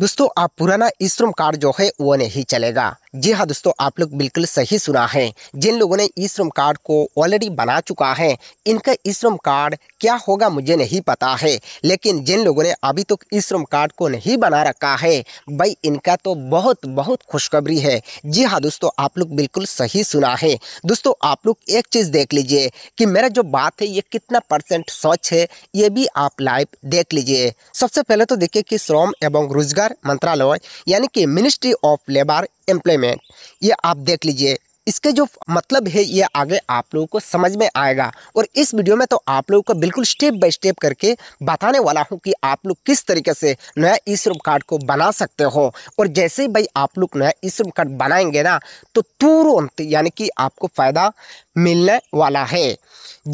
दोस्तों आप पुराना ई श्रम कार्ड जो है वो नहीं चलेगा जी हाँ दोस्तों आप लोग बिल्कुल सही सुना है जिन लोगों ने ई श्रम कार्ड को ऑलरेडी बना चुका है इनका ई श्रम कार्ड क्या होगा मुझे नहीं पता है लेकिन जिन लोगों ने अभी तक तो ई श्रम कार्ड को नहीं बना रखा है भाई इनका तो बहुत बहुत खुशखबरी है जी हाँ दोस्तों आप लोग बिल्कुल सही सुना है दोस्तों आप लोग एक चीज़ देख लीजिए कि मेरा जो बात है ये कितना परसेंट सच है ये भी आप लाइव देख लीजिए सबसे पहले तो देखिए कि श्रम एवं रोजगार मंत्रालय यानी कि मिनिस्ट्री ऑफ लेबर एम्प्लॉयमेंट ये आप देख लीजिए इसके जो मतलब है ये आगे आप लोगों को समझ में आएगा और इस वीडियो में तो आप लोगों को बिल्कुल स्टेप बाय स्टेप करके बताने वाला हूँ कि आप लोग किस तरीके से नया ई श्रम कार्ड को बना सकते हो और जैसे ही भाई आप लोग नया ई श्रम कार्ड बनाएंगे ना तो तुरंत यानी कि आपको फ़ायदा मिलने वाला है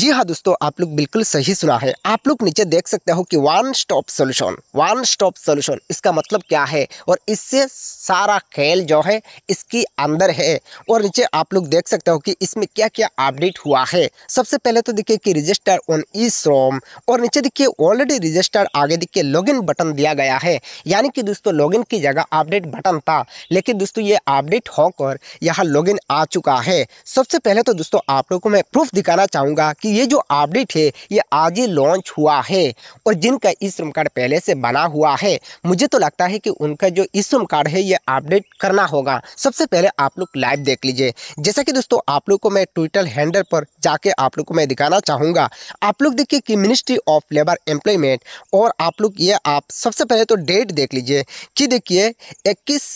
जी हाँ दोस्तों आप लोग बिल्कुल सही सुना है आप लोग नीचे देख सकते हो कि one stop solution one stop solution इसका मतलब क्या है और इससे सारा खेल जो है इसके अंदर है और नीचे आप लोग देख सकते हो कि इसमें क्या क्या अपडेट हुआ है सबसे पहले तो देखिए कि रजिस्टर ऑन ई श्रोम और नीचे देखिए ऑलरेडी रजिस्टर आगे देखिए लॉगिन बटन दिया गया है यानी कि दोस्तों लॉगिन की जगह अपडेट बटन था लेकिन दोस्तों ये अपडेट होकर यहाँ लॉगिन आ चुका है सबसे पहले तो दोस्तों आप लोग को मैं प्रूफ दिखाना चाहूँगा कि ये जो अपडेट है ये आज ही लॉन्च हुआ है और जिनका ई श्रम कार्ड पहले से बना हुआ है मुझे तो लगता है कि उनका जो ई श्रम कार्ड है ये अपडेट करना होगा सबसे पहले आप लोग लाइव देख लीजिए जैसा कि दोस्तों आप लोग को मैं ट्विटर हैंडल पर जाके आप लोग को मैं दिखाना चाहूँगा आप लोग देखिए कि मिनिस्ट्री ऑफ लेबर एम्प्लॉयमेंट और आप लोग ये आप सबसे पहले तो डेट देख लीजिए कि देखिए इक्कीस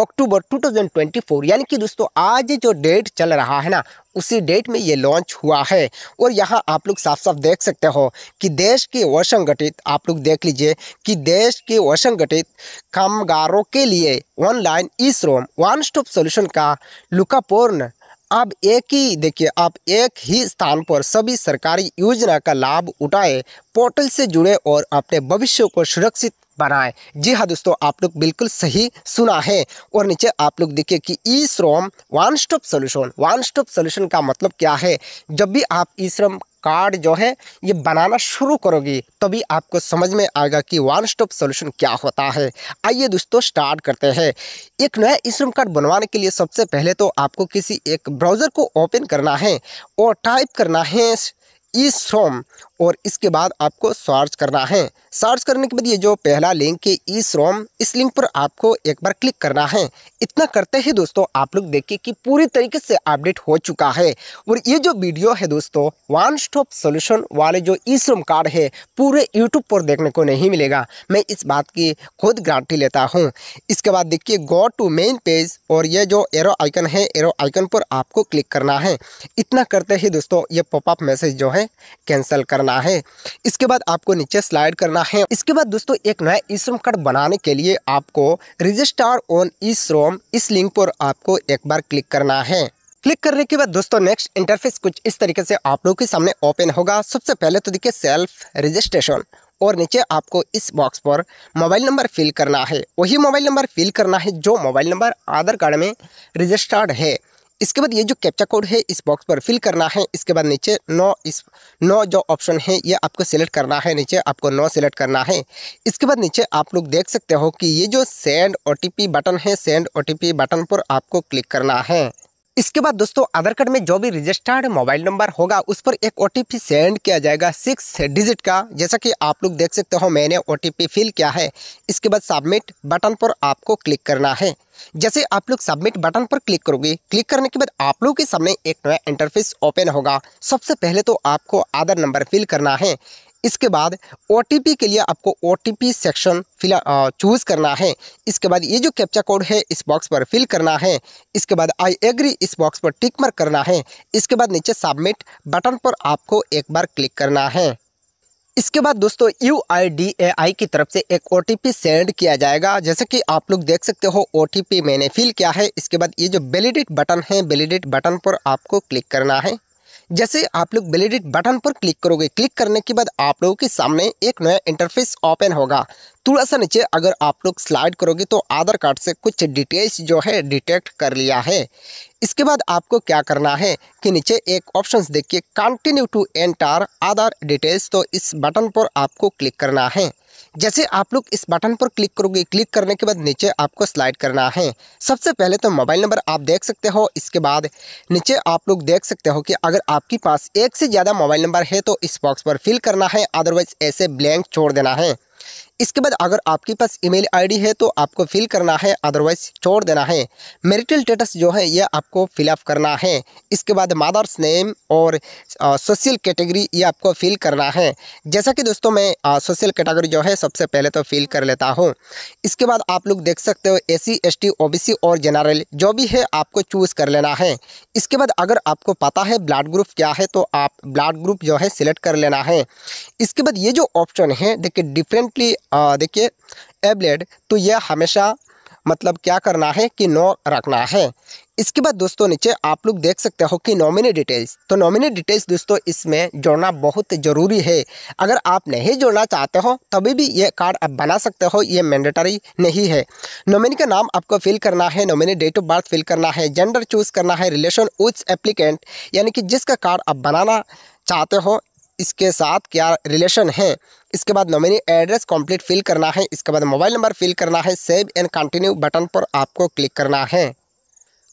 अक्टूबर 2024 यानी कि दोस्तों आज जो डेट चल रहा है ना उसी डेट में ये लॉन्च हुआ है और यहाँ आप लोग साफ साफ देख सकते हो कि देश के असंगठित आप लोग देख लीजिए कि देश के असंगठित कामगारों के लिए ऑनलाइन ई श्रम वन स्टॉप सोल्यूशन का लुकापूर्ण आप एक ही देखिए आप एक ही स्थान पर सभी सरकारी योजना का लाभ उठाए पोर्टल से जुड़े और अपने भविष्य को सुरक्षित बनाए जी हाँ दोस्तों आप लोग बिल्कुल सही सुना है और नीचे आप लोग देखिए कि e Shram one stop solution one stop solution का मतलब क्या है जब भी आप ई श्रम कार्ड जो है ये बनाना शुरू करोगे तभी आपको समझ में आएगा कि वन स्टॉप सोल्यूशन क्या होता है आइए दोस्तों स्टार्ट करते हैं एक नया ई श्रम कार्ड बनवाने के लिए सबसे पहले तो आपको किसी एक ब्राउज़र को ओपन करना है और टाइप करना है ई श्रम और इसके बाद आपको सर्च करना है सर्च करने के बाद ये जो पहला लिंक है ई श्रोम इस लिंक पर आपको एक बार क्लिक करना है इतना करते ही दोस्तों आप लोग देखिए कि पूरी तरीके से अपडेट हो चुका है और ये जो वीडियो है दोस्तों वन स्टॉप सोल्यूशन वाले जो ई श्रोम कार्ड है पूरे यूट्यूब पर देखने को नहीं मिलेगा मैं इस बात की खुद गारंटी लेता हूँ इसके बाद देखिए गो टू मेन पेज और ये जो एरो आइकन है एरो आइकन पर आपको क्लिक करना है इतना करते ही दोस्तों ये पॉपअप मैसेज जो है कैंसिल करना है इसके बाद आपको नीचे स्लाइड करना करना है इसके बाद दोस्तों एक नया ई श्रम कार्ड बनाने के लिए आपको रजिस्टर ऑन ई श्रम इस लिंक पर आपको एक बार क्लिक करना है क्लिक करने के बाद दोस्तों नेक्स्ट इंटरफेस कुछ इस तरीके से आप लोगों के सामने ओपन होगा सबसे पहले तो देखिए सेल्फ रजिस्ट्रेशन और नीचे आपको इस बॉक्स पर मोबाइल नंबर फिल करना है वही मोबाइल नंबर फिल करना है जो मोबाइल नंबर आधार कार्ड में रजिस्टर्ड है इसके बाद ये जो कैप्चा कोड है इस बॉक्स पर फिल करना है इसके बाद नीचे नौ इस नौ जो ऑप्शन है ये आपको सेलेक्ट करना है नीचे आपको नौ सिलेक्ट करना है इसके बाद नीचे आप लोग देख सकते हो कि ये जो सेंड ओ बटन है सेंड ओ बटन पर आपको क्लिक करना है इसके बाद दोस्तों आधार कार्ड में जो भी रजिस्टर्ड मोबाइल नंबर होगा उस पर एक ओ सेंड किया जाएगा सिक्स डिजिट का जैसा कि आप लोग देख सकते हो मैंने ओ फिल किया है इसके बाद सबमिट बटन पर आपको क्लिक करना है जैसे आप लोग सबमिट बटन पर क्लिक करोगे क्लिक करने के बाद आप लोगों के सामने एक नया इंटरफेस ओपन होगा सबसे पहले तो आपको आधार नंबर फिल करना है इसके बाद ओ के लिए आपको ओ सेक्शन फिल चूज़ करना है इसके बाद ये जो कैप्चा कोड है इस बॉक्स पर फिल करना है इसके बाद आई एग्री इस बॉक्स पर टिक मार्क करना है इसके बाद नीचे सबमिट बटन पर आपको एक बार क्लिक करना है इसके बाद दोस्तों यू आई डी ए आई की तरफ से एक ओ सेंड किया जाएगा जैसे कि आप लोग देख सकते हो ओ मैंने फिल किया है इसके बाद ये जो वेलीडेट बटन है वेलीडेट बटन पर आपको क्लिक करना है जैसे आप लोग वेलिडिट बटन पर क्लिक करोगे क्लिक करने के बाद आप लोगों के सामने एक नया इंटरफेस ओपन होगा थोड़ा सा नीचे अगर आप लोग स्लाइड करोगे तो आधार कार्ड से कुछ डिटेल्स जो है डिटेक्ट कर लिया है इसके बाद आपको क्या करना है कि नीचे एक ऑप्शन देखिए continue to enter Aadhaar details तो इस बटन पर आपको क्लिक करना है जैसे आप लोग इस बटन पर क्लिक करोगे क्लिक करने के बाद नीचे आपको स्लाइड करना है सबसे पहले तो मोबाइल नंबर आप देख सकते हो इसके बाद नीचे आप लोग देख सकते हो कि अगर आपके पास एक से ज़्यादा मोबाइल नंबर है तो इस बॉक्स पर फिल करना है अदरवाइज ऐसे ब्लैंक छोड़ देना है इसके बाद अगर आपके पास ईमेल आईडी है तो आपको फिल करना है अदरवाइज छोड़ देना है मेरिटल स्टेटस जो है यह आपको फिलअप करना है इसके बाद मादर्स नेम और सोशल कैटेगरी ये आपको फिल करना है जैसा कि दोस्तों मैं सोशल कैटेगरी जो है सबसे पहले तो फिल कर लेता हूँ इसके बाद आप लोग देख सकते हो एस सी ओबीसी और जनरल जो भी है आपको चूज़ कर लेना है इसके बाद अगर आपको पता है ब्लड ग्रुप क्या है तो आप ब्लड ग्रुप जो है सिलेक्ट कर लेना है इसके बाद ये जो ऑप्शन है देखिए डिफरेंटली देखिए एबलेट तो यह हमेशा मतलब क्या करना है कि नो रखना है इसके बाद दोस्तों नीचे आप लोग देख सकते हो कि नॉमिनी डिटेल्स तो नॉमिनी डिटेल्स दोस्तों इसमें जोड़ना बहुत ज़रूरी है अगर आप नहीं जोड़ना चाहते हो तभी भी ये कार्ड आप बना सकते हो ये मैंडेटरी नहीं है नॉमिनी का नाम आपको फिल करना है nominee date of birth fill करना है जेंडर चूज़ करना है रिलेशन उच एप्लीकेंट यानी कि जिसका कार्ड आप बनाना चाहते हो इसके साथ क्या रिलेशन है इसके बाद नॉमिनी एड्रेस कंप्लीट फिल करना है इसके बाद मोबाइल नंबर फिल करना है सेव एंड कंटिन्यू बटन पर आपको क्लिक करना है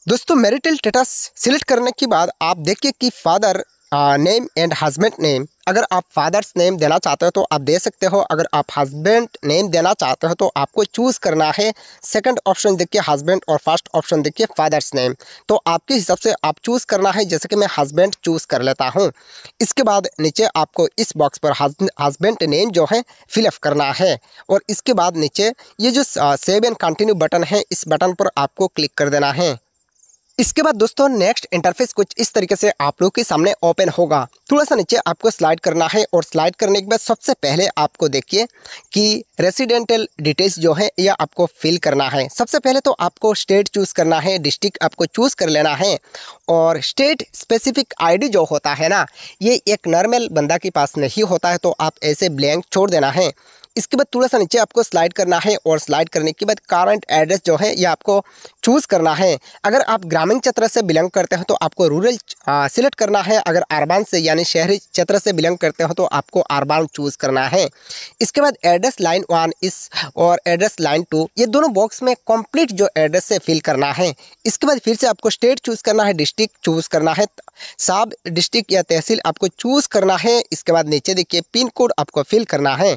दोस्तों मेरिटल स्टेटस सिलेक्ट करने के बाद आप देखिए कि father name and husband name अगर आप फादर्स नेम देना चाहते हो तो आप दे सकते हो अगर आप हस्बैंड नेम देना चाहते हो तो आपको चूज़ करना है सेकंड ऑप्शन देखिए हस्बैंड और फर्स्ट ऑप्शन देखिए फादर्स नेम तो आपके हिसाब से आप चूज़ करना है जैसे कि मैं हस्बैंड चूज़ कर लेता हूँ इसके बाद नीचे आपको इस बॉक्स पर हस्बैंड नेम जो है फिलअप करना है और इसके बाद नीचे ये जो सेव एंड कंटिन्यू बटन है इस बटन पर आपको क्लिक कर देना है इसके बाद दोस्तों नेक्स्ट इंटरफेस कुछ इस तरीके से आप लोग के सामने ओपन होगा थोड़ा सा नीचे आपको स्लाइड करना है और स्लाइड करने के बाद सबसे पहले आपको देखिए कि रेसिडेंटल डिटेल्स जो है यह आपको फिल करना है सबसे पहले तो आपको स्टेट चूज़ करना है डिस्ट्रिक्ट आपको चूज़ कर लेना है और स्टेट स्पेसिफिक आईडी जो होता है ना ये एक नॉर्मल बंदा के पास नहीं होता है तो आप ऐसे ब्लैंक छोड़ देना है इसके बाद थोड़ा सा नीचे आपको स्लाइड करना है और स्लाइड करने के बाद करंट एड्रेस जो है ये आपको चूज़ करना है अगर आप ग्रामीण क्षेत्र से बिलोंग करते हो तो आपको रूरल सिलेक्ट करना है अगर अरबान से यानी शहरी क्षेत्र से बिलोंग करते हो तो आपको अरबान चूज़ करना है इसके बाद एड्रेस लाइन वन इस और एड्रेस लाइन टू ये दोनों बॉक्स में कम्प्लीट जो एड्रेस है फिल करना है इसके बाद फिर से आपको स्टेट चूज़ करना है डिस्ट्रिक्ट चूज़ करना है साब डिस्ट्रिक्ट या तहसील आपको चूज़ करना है इसके बाद नीचे देखिए पिन कोड आपको फिल करना है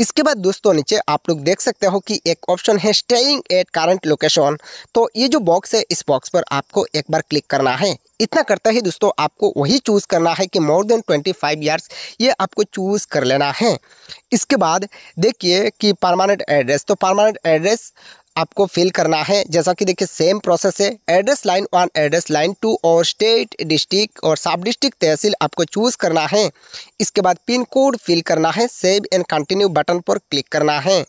इसके बाद दोस्तों नीचे आप लोग देख सकते हो कि एक ऑप्शन है स्टेइंग एट करंट लोकेशन तो ये जो बॉक्स है इस बॉक्स पर आपको एक बार क्लिक करना है इतना करते ही दोस्तों आपको वही चूज़ करना है कि more than twenty five years ये आपको चूज़ कर लेना है इसके बाद देखिए कि परमानेंट एड्रेस तो परमानेंट एड्रेस आपको फिल करना है जैसा कि देखिए सेम प्रोसेस है address line one address line two और स्टेट डिस्ट्रिक्ट और सब डिस्ट्रिक्ट तहसील आपको चूज़ करना है इसके बाद पिन कोड फिल करना है सेव एंड कंटिन्यू बटन पर क्लिक करना है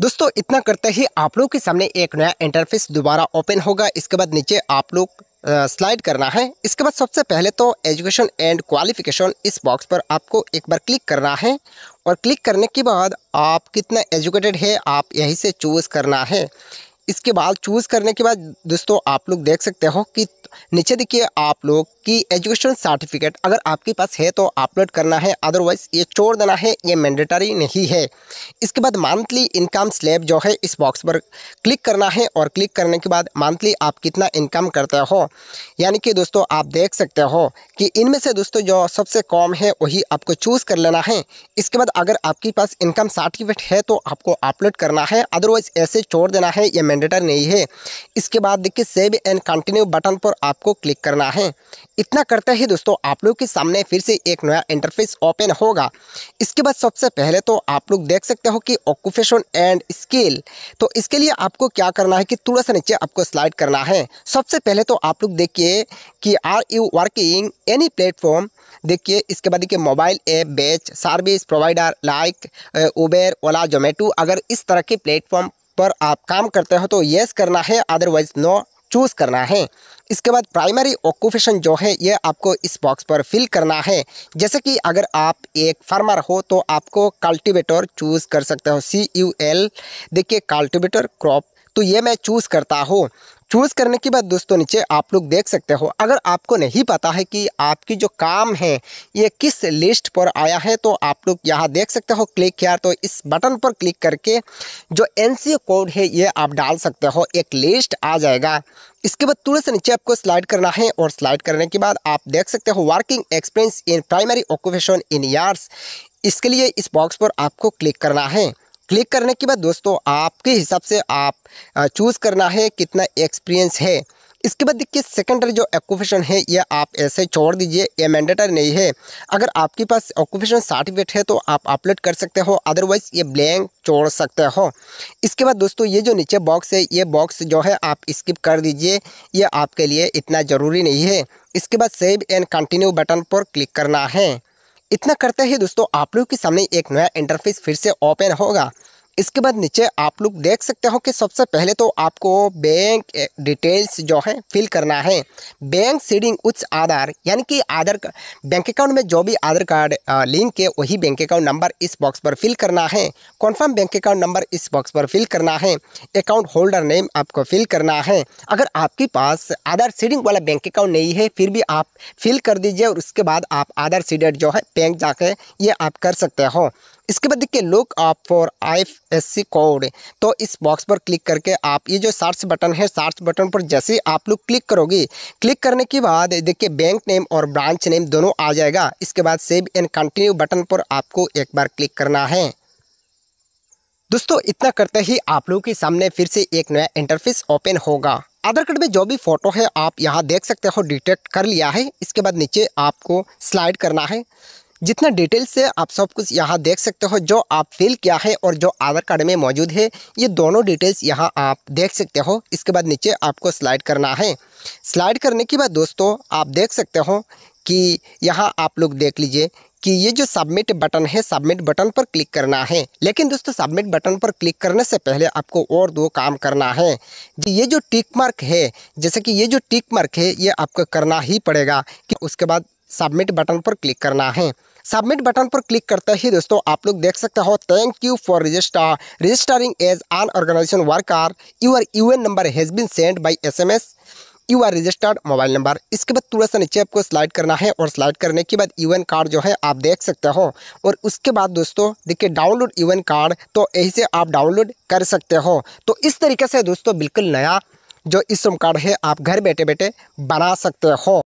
दोस्तों इतना करते ही आप लोग के सामने एक नया इंटरफेस दोबारा ओपन होगा इसके बाद नीचे आप लोग स्लाइड करना है इसके बाद सबसे पहले तो एजुकेशन एंड क्वालिफिकेशन इस बॉक्स पर आपको एक बार क्लिक करना है और क्लिक करने के बाद आप कितना एजुकेटेड है आप यहीं से चूज़ करना है इसके बाद चूज़ करने के बाद दोस्तों आप लोग देख सकते हो कि नीचे देखिए आप लोग की एजुकेशन सर्टिफिकेट अगर आपके पास है तो अपलोड करना है अदरवाइज ये छोड़ देना है ये मैंडेटरी नहीं है इसके बाद मंथली इनकम स्लैब जो है इस बॉक्स पर क्लिक करना है और क्लिक करने के बाद मंथली आप कितना इनकम करते हो यानी कि दोस्तों आप देख सकते हो कि इनमें से दोस्तों जो सबसे कम है वही आपको चूज़ कर लेना है इसके बाद अगर आपके पास इनकम सर्टिफिकेट है तो आपको अपलोड करना है अदरवाइज ऐसे छोड़ देना है ये मैंडेटरी नहीं है इसके बाद देखिए सेव एंड कंटिन्यू बटन पर आपको क्लिक करना है इतना करते ही दोस्तों आप लोग के सामने फिर से एक नया इंटरफेस ओपन होगा इसके बाद सबसे पहले तो आप लोग देख सकते हो कि ऑक्यूपेशन एंड स्किल तो इसके लिए आपको क्या करना है कि थोड़ा सा नीचे आपको स्लाइड करना है सबसे पहले तो आप लोग देखिए कि are you working any platform देखिए इसके बाद देखिए mobile app based service provider like Uber Ola Zomato अगर इस तरह के प्लेटफॉर्म पर आप काम करते हो तो येस करना है अदरवाइज नो चूज़ करना है इसके बाद प्राइमरी ऑक्यूपेशन जो है ये आपको इस बॉक्स पर फिल करना है जैसे कि अगर आप एक फार्मर हो तो आपको कल्टिवेटर चूज़ कर सकते हो सी यू एल देखिए कल्टिवेटर क्रॉप तो ये मैं चूज़ करता हूँ चूज़ करने के बाद दोस्तों नीचे आप लोग देख सकते हो अगर आपको नहीं पता है कि आपकी जो काम है ये किस लिस्ट पर आया है तो आप लोग यहाँ देख सकते हो क्लिक किया तो इस बटन पर क्लिक करके जो एन कोड है ये आप डाल सकते हो एक लिस्ट आ जाएगा इसके बाद थोड़े से नीचे आपको स्लाइड करना है और स्लाइड करने के बाद आप देख सकते हो working experience in primary occupation in years इसके लिए इस बॉक्स पर आपको क्लिक करना है क्लिक करने के बाद दोस्तों आपके हिसाब से आप चूज़ करना है कितना एक्सपीरियंस है इसके बाद देखिए सेकेंडरी जो ऑक्यूपेशन है यह आप ऐसे छोड़ दीजिए ये मैंडेटरी नहीं है अगर आपके पास ऑक्यूपेशन सर्टिफिकेट है तो आप अपलोड कर सकते हो अदरवाइज ये ब्लैंक छोड़ सकते हो इसके बाद दोस्तों ये जो नीचे बॉक्स है ये बॉक्स जो है आप स्किप कर दीजिए यह आपके लिए इतना ज़रूरी नहीं है इसके बाद सेव एंड कंटिन्यू बटन पर क्लिक करना है इतना करते ही दोस्तों आप लोग के सामने एक नया इंटरफेस फिर से ओपन होगा इसके बाद नीचे आप लोग देख सकते हो कि सबसे पहले तो आपको बैंक डिटेल्स जो है फिल करना है बैंक सीडिंग उच्च आधार यानी कि आधार बैंक अकाउंट में जो भी आधार कार्ड लिंक है वही बैंक अकाउंट नंबर इस बॉक्स पर फिल करना है कॉन्फर्म बैंक अकाउंट नंबर इस बॉक्स पर फिल करना है अकाउंट होल्डर नेम आपको फिल करना है अगर आपके पास आधार सीडिंग वाला बैंक अकाउंट नहीं है फिर भी आप फिल कर दीजिए और उसके बाद आप आधार सीडेड जो है बैंक जाके ये आप कर सकते हो इसके बाद देखिए लुक आप फॉर आई कोड तो इस बॉक्स पर क्लिक करके आप ये जो सर्च बटन है सर्च बटन पर जैसे आप लोग क्लिक करोगे क्लिक करने के बाद देखिए बैंक नेम और ब्रांच नेम दोनों आ जाएगा इसके बाद सेव एंड कंटिन्यू बटन पर आपको एक बार क्लिक करना है दोस्तों इतना करते ही आप लोगों के सामने फिर से एक नया इंटरफेस ओपन होगा आधार कार्ड में जो भी फोटो है आप यहाँ देख सकते हो डिटेक्ट कर लिया है इसके बाद नीचे आपको स्लाइड करना है जितना डिटेल से आप सब कुछ यहाँ देख सकते हो जो आप फिल किया है और जो आधार कार्ड में मौजूद है ये दोनों डिटेल्स यहाँ आप देख सकते हो इसके बाद नीचे आपको स्लाइड करना है स्लाइड करने के बाद दोस्तों आप देख सकते हो कि यहाँ आप लोग देख लीजिए कि ये जो सबमिट बटन है सबमिट बटन पर क्लिक करना है लेकिन दोस्तों सबमिट बटन पर क्लिक करने से पहले आपको और दो काम करना है जी ये जो टिक मार्क है जैसे कि ये जो टिक मार्क है ये आपको करना ही पड़ेगा कि उसके बाद सबमिट बटन पर क्लिक करना है सबमिट बटन पर क्लिक करते ही दोस्तों आप लोग देख सकते हो thank you for register registering as an organisation worker your U N number has been send by S M S your registered mobile number इसके बाद थोड़ा सा नीचे आपको स्लाइड करना है और स्लाइड करने के बाद यूएन कार्ड जो है आप देख सकते हो और उसके बाद दोस्तों देखिए डाउनलोड यूएन कार्ड तो यही से आप डाउनलोड कर सकते हो तो इस तरीके से दोस्तों बिल्कुल नया जो ई कार्ड है आप घर बैठे बैठे बना सकते हो